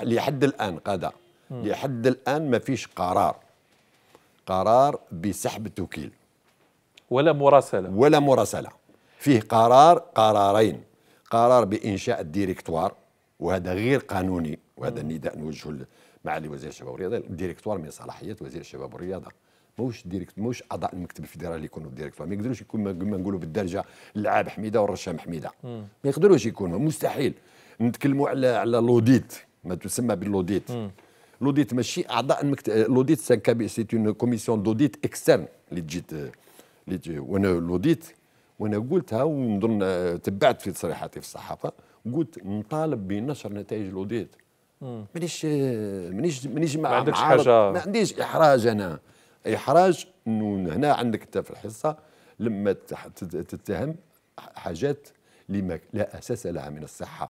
لحد الان قضاء لحد الان ما فيش قرار قرار بسحب التوكيل ولا مراسله ولا مراسله فيه قرار قرارين قرار بانشاء الديريكتوار وهذا غير قانوني وهذا النداء نوجهه معالي وزير الشباب والرياضه الديريكتوار من صلاحيات وزير الشباب والرياضه موش ديريكت موش اعضاء المكتب الفيدرالي اللي يكونوا ديريكتوار ما يقدروش يكون كما نقولوا بالدرجه اللعاب حميده والرشام حميده ما يقدروش يكونوا مستحيل نتكلموا على على لوديت ما تسمى بالاوديت لوديت ماشي اعضاء المكتب لوديت سي اون كوميسيون دوديت اكسترن اللي تجي اللي تجي وانا لوديت وانا قلتها ونظن تبعت في تصريحاتي في الصحافه قلت نطالب بنشر نتائج الاوديت مانيش مانيش مانيش مع ما عندكش حاجه ما عنديش احراج انا احراج انه هنا عندك انت في الحصه لما تتهم حاجات لا اساس لها من الصحه